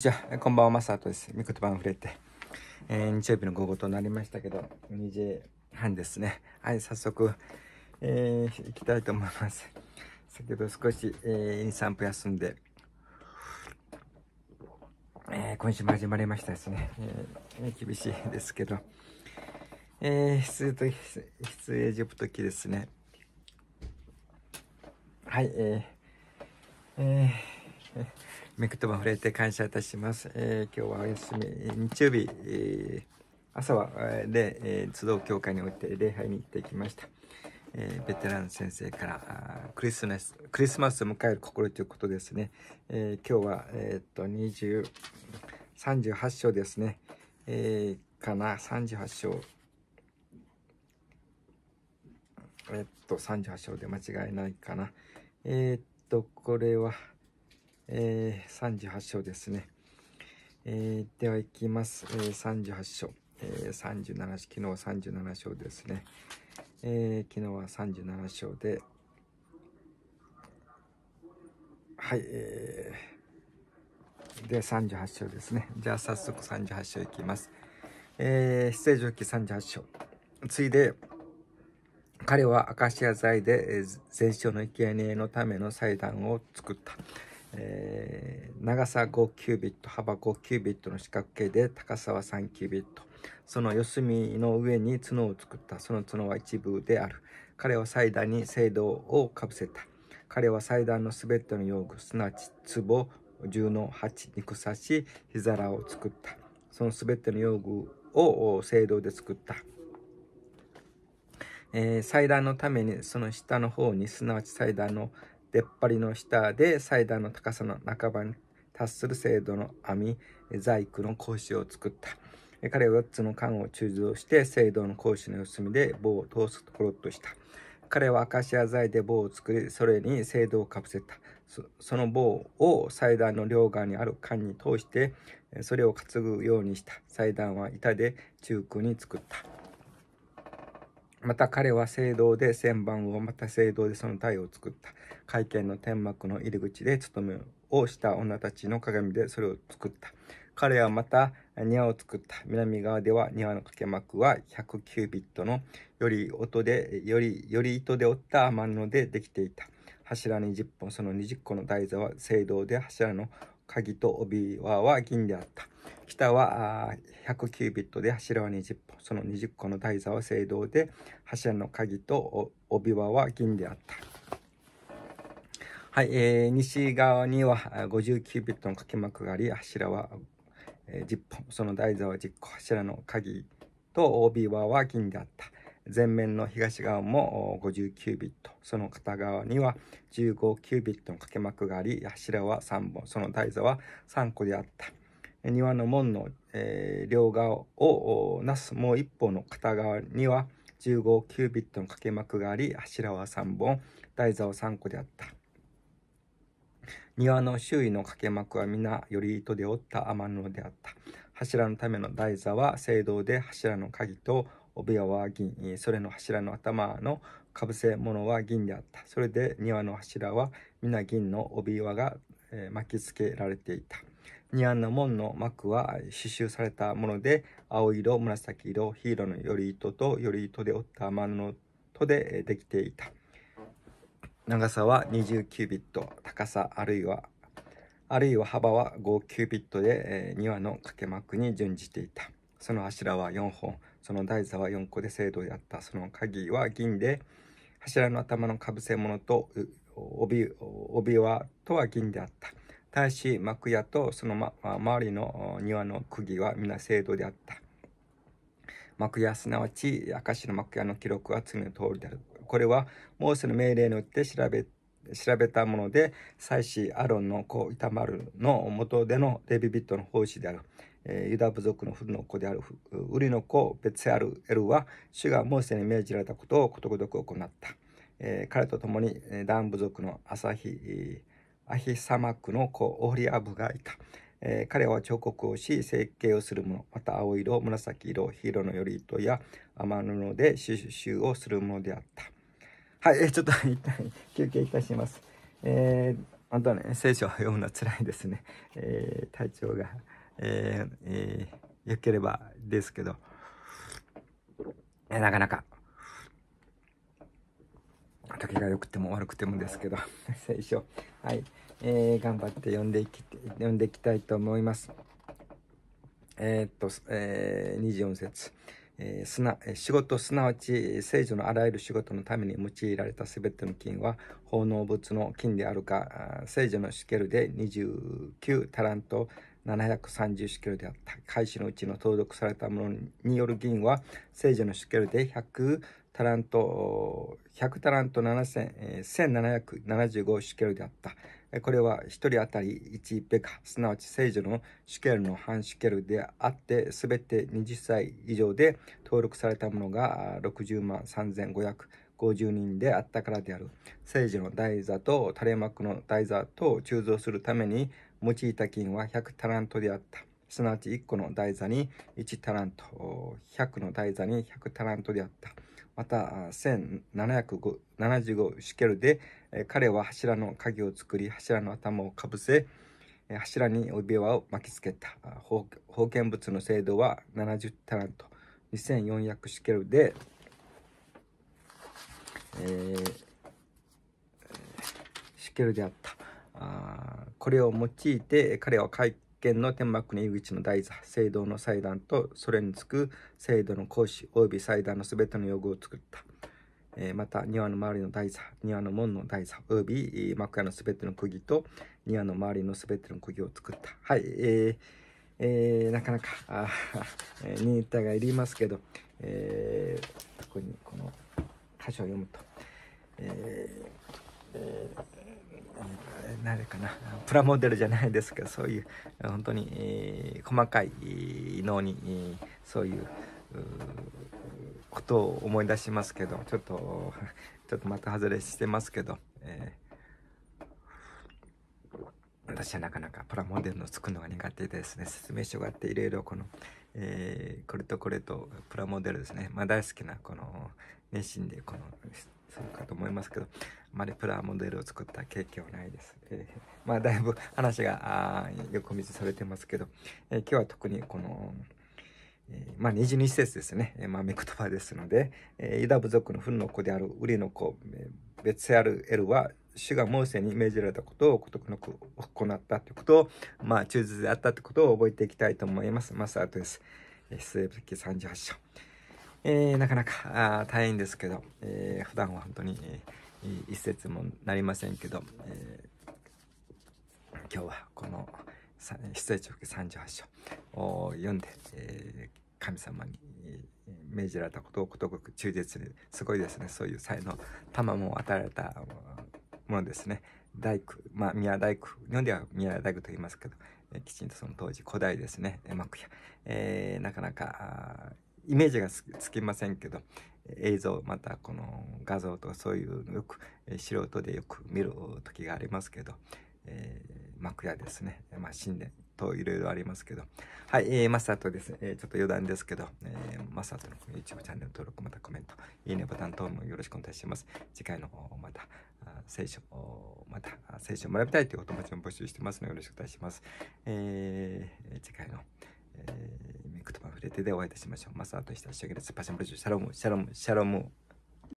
じゃあ、こんばんは、マサトです。ミ言葉バ触れて、えー、日曜日の午後となりましたけど、2時半ですね。はい、早速、えー、行きたいと思います。先ほど少し、えー、2、3プ休んで、えー、今週も始まりましたですね。えー、厳しいですけど、えー、出と、出エジプト期ですね。はい、ええー、えーめくとも触れて感謝いたします。えー、今日はお休み、日曜日、えー、朝はで、えー、都道教会において礼拝に行ってきました。えベテラン先生からクリスマスクリスマスを迎える心ということですね。え今日は、えっと20 38章ですね。えかな38章。えっと38章で間違いないかな。えっとこれは。えー、38章ですね。えー、では、いきます。えー、38章。えー、37昨日は37章ですね。えー、昨日は37章で、はい、えー、で、38章ですね。じゃあ、早速38章いきます。えー、出演上記38章。ついで、彼はアカシア材で、えー、全焼の生贄のための祭壇を作った。えー、長さ5キュービット幅5キュービットの四角形で高さは3キュービットその四隅の上に角を作ったその角は一部である彼は祭壇に聖堂をかぶせた彼は祭壇のすべての用具すなわち壺10の8肉刺し火皿を作ったそのすべての用具を聖堂で作ったえー、祭壇のためにその下の方にすなわち祭壇の、出っ張りの下で祭壇の高さの半ばに達する精度の網細工の格子を作った。彼は4つの缶を鋳造して聖堂の格子の四隅で棒を通すところとした。彼はアカシア材で棒を作り、それに聖堂をかぶせた。その棒を祭壇の両側にある缶に通して、それを担ぐようにした。祭壇は板で中空に作った。また彼は聖堂で旋盤を、また聖堂でその体を作った。会見の天幕の入り口で勤めをした女たちの鏡でそれを作った。彼はまた庭を作った。南側では庭の掛け幕は100キュービットのより音で、より、より糸で折った天布でできていた。柱に10本、その20個の台座は聖堂で柱の鍵と帯輪は銀であった。下は100キュービットで柱は20本。その20個の台座は青銅で、柱の鍵と帯輪は銀であった。はい、えー、西側には50キュービットの掛け幕があり、柱は、え10本、その台座は10個、柱の鍵と帯輪は銀であった。前面の東側も59ビット、その片側には15キュービットの掛け幕があり、柱は3本、その台座は3個であった。庭の門の、えー、両側をなすもう一方の片側には15キュービットの掛け幕があり、柱は3本、台座は3個であった。庭の周囲の掛け幕は皆より糸で折った天布であった。柱のための台座は聖堂で柱の鍵と帯屋は銀、それの柱の頭のかぶせ物は銀であった。それで庭の柱は皆銀の帯輪が、巻きつけられていた。庭の門の幕は刺繍されたもので、青色、紫色、黄色のより糸とより糸で折った天の戸でできていた。長さは20キュービット、高さあるいはあるいは幅は5キュービットで、えー、庭の掛け幕に準じていた。その柱は4本。その台座は4個で精度であった。その鍵は銀で、柱の頭のかぶせ物と帯帯輪とは銀であった。だし、幕屋とその、ま、周りの庭の釘は皆聖堂であった。幕屋すなわち明石の幕屋の記録は次の通りである。これはモーセの命令によって調べ調べたもので、祭司アロンの子イタマルの元でのレビビットの奉仕である。ユダ部族の古の子であるウリの子ベツアルエルは主がモーセに命じられたことをことごとく行った、えー、彼と共にダン部族のアサヒアヒサマクの子オリアブがいた、えー、彼は彫刻をし成形をするものまた青色紫色黄色のより糸や天布で刺繍をするものであったはい、ちょっと 一旦休憩いたします、えー、またね聖書を読むのは辛いですね、えー、体調がえー、えー、よければですけど、えなかなか、時が良くても悪くてもですけど、最初、はい、えー、頑張って読んでいき、読んでいきたいと思います。えー、っと、えー、24節。えー、すな仕事すなわち聖女のあらゆる仕事のために用いられた全ての金は奉納物の金であるか聖女のシケルで29タラント730ケルであった。開始のうちの登録されたものによる議員は、聖女の主ルで100タラント、100タラント7 7 7 5シケルであった。これは1人当たり1ペカ、すなわち聖女のシケルの半シケルであって、すべて20歳以上で登録されたものが60万3500。50人であったからである。聖女の台座と垂れ幕の台座と鋳造するために用いた金は100タラントであった。すなわち1個の台座に1タラント、100の台座に100タラントであった。また、1775シケルで、彼は柱の鍵を作り、柱の頭をかぶせ、柱に帯輪を巻きつけた。封建物の制度は70タラント、2400シケルで、えー、シケルであった。これを用いて彼は会見の天幕の入り口の台座、聖堂の祭壇とそれにつく聖堂の講師、及び祭壇のすべての用具を作った。えまた庭の周りの台座、庭の門の台座、及び幕屋のすべての釘と庭の周りのすべての釘を作った。はい、えー、えー、なかなか、あニータがいりますけど、えー、特にこの箇所を読むと、えーえーなぜかなプラモデルじゃないですけどそういう本当に、えー、細かい脳に、えー、そういうことを思い出しますけどちょっとちょっとまた外れしてますけど、えー、私はなかなかプラモデルの作るのが苦手ですね説明書があっていろいろこの、えー、これとこれとプラモデルですね、まあ、大好きなこの熱心でこのするかと思いますけど、あまりプラモデルを作った経験はないです。えー、まあ、だいぶ話が横道されてますけど、えー、今日は特にこの、えまあ、二十二節ですね。まあ、目言葉ですので、えユダ部族のフンの子であるウリの子、別ー、ベルエルは、主がモーセに命じられたことをことなく行ったということを、まあ、忠実であったということを覚えていきたいと思います。マスアートです。えー、末引き38章。えー、なかなか大変ですけど、えー、普段は本当に、えー、一節もなりませんけど、えー、今日はこの出演直十八章を読んで、えー、神様に命じられたことをことごく忠実にすごいですねそういう才能まも与えられたものですね大工まあ宮大工日本では宮大工と言いますけど、えー、きちんとその当時古代ですね幕屋、えー、なかなかイメージがつきませんけど、映像、またこの画像とかそういうのよく、素人でよく見る時がありますけど、えー、幕屋ですね、まあ、神殿といろいろありますけど、はい、えー、マサトですえー、ちょっと余談ですけど、えー、マサトの YouTube チャンネル登録、またコメント、いいねボタン等もよろしくお願いします。次回のまた、聖書、また聖書を学びたいというお友達も募集してますのでよろしくお願いします。えー、次回の触れてでお会いいたしましょう。マスアートひたしおげです。パシャンプレジュー、シャロム、シャロム、シャロム。